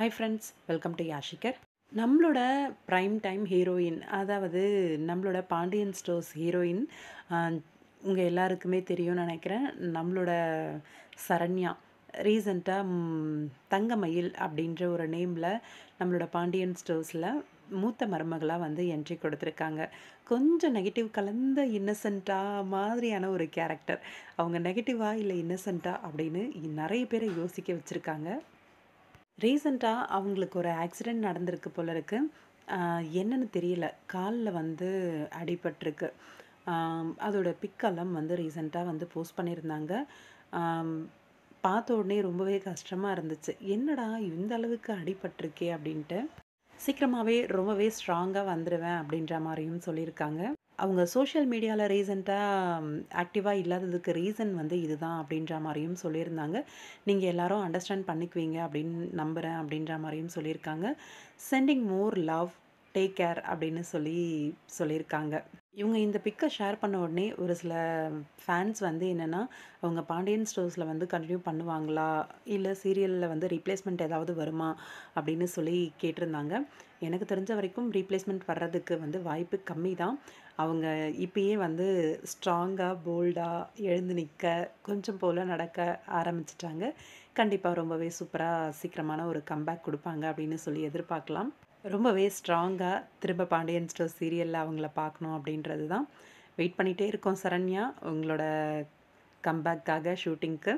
hi friends welcome to யாஷிகர் நம்மளோட prime time heroine அதாவது நம்மளோட பாண்டியன் ஸ்டோர்ஸ் ஹீரோயின் உங்கள் எல்லாருக்குமே தெரியும்னு நினைக்கிறேன் நம்மளோட சரண்யா ரீசண்டாக தங்கமயில் அப்படின்ற ஒரு நேமில் நம்மளோட பாண்டியன் ஸ்டோர்ஸில் மூத்த மருமகளாக வந்து என்ட்ரி கொடுத்துருக்காங்க கொஞ்சம் நெகட்டிவ் கலந்த இன்னசென்ட்டாக மாதிரியான ஒரு கேரக்டர் அவங்க நெகட்டிவாக இல்லை இன்னசென்ட்டாக அப்படின்னு நிறைய பேரை யோசிக்க வச்சுருக்காங்க ரீசண்டாக அவங்களுக்கு ஒரு ஆக்சிடெண்ட் நடந்திருக்கு போல இருக்கு என்னன்னு தெரியல காலில் வந்து அடிபட்டிருக்கு அதோட பிக்கெல்லாம் வந்து ரீசண்டாக வந்து போஸ்ட் பண்ணியிருந்தாங்க பார்த்த உடனே ரொம்பவே கஷ்டமாக இருந்துச்சு என்னடா இந்த அளவுக்கு அடிபட்டிருக்கே அப்படின்ட்டு சீக்கிரமாகவே ரொம்பவே ஸ்ட்ராங்காக வந்துடுவேன் அப்படின்ற மாதிரியும் சொல்லியிருக்காங்க அவங்க சோஷியல் மீடியாவில் ரீசெண்டாக ஆக்டிவாக இல்லாததுக்கு ரீசன் வந்து இதுதான் அப்படின்ற மாதிரியும் சொல்லியிருந்தாங்க நீங்கள் எல்லாரும் அண்டர்ஸ்டாண்ட் பண்ணிக்குவீங்க அப்படின்னு நம்புகிறேன் அப்படின்ற மாதிரியும் சொல்லியிருக்காங்க sending more love take care அப்படின்னு சொல்லி சொல்லியிருக்காங்க இவங்க இந்த பிக்கை ஷேர் பண்ண உடனே ஒரு சில ஃபேன்ஸ் வந்து என்னென்னா அவங்க பாண்டியன் ஸ்டோர்ஸில் வந்து கண்டினியூ பண்ணுவாங்களா இல்லை சீரியலில் வந்து ரீப்ளேஸ்மெண்ட் ஏதாவது வருமா அப்படின்னு சொல்லி கேட்டிருந்தாங்க எனக்கு தெரிஞ்ச வரைக்கும் ரீப்ளேஸ்மெண்ட் வர்றதுக்கு வந்து வாய்ப்பு கம்மி தான் அவங்க இப்பயே வந்து ஸ்ட்ராங்காக போல்டாக எழுந்து நிற்க கொஞ்சம் போல் நடக்க ஆரம்பிச்சிட்டாங்க கண்டிப்பாக ரொம்பவே சூப்பராக சீக்கிரமான ஒரு கம்பேக் கொடுப்பாங்க அப்படின்னு சொல்லி எதிர்பார்க்கலாம் ரொம்பவே ஸ்ட்ராங்காக திரும்ப பாண்டியன் ஸ்டோர் சீரியலில் அவங்கள பார்க்கணும் அப்படின்றது தான் வெயிட் பண்ணிகிட்டே இருக்கோம் சரண்யா உங்களோட கம்பேக்காக ஷூட்டிங்க்கு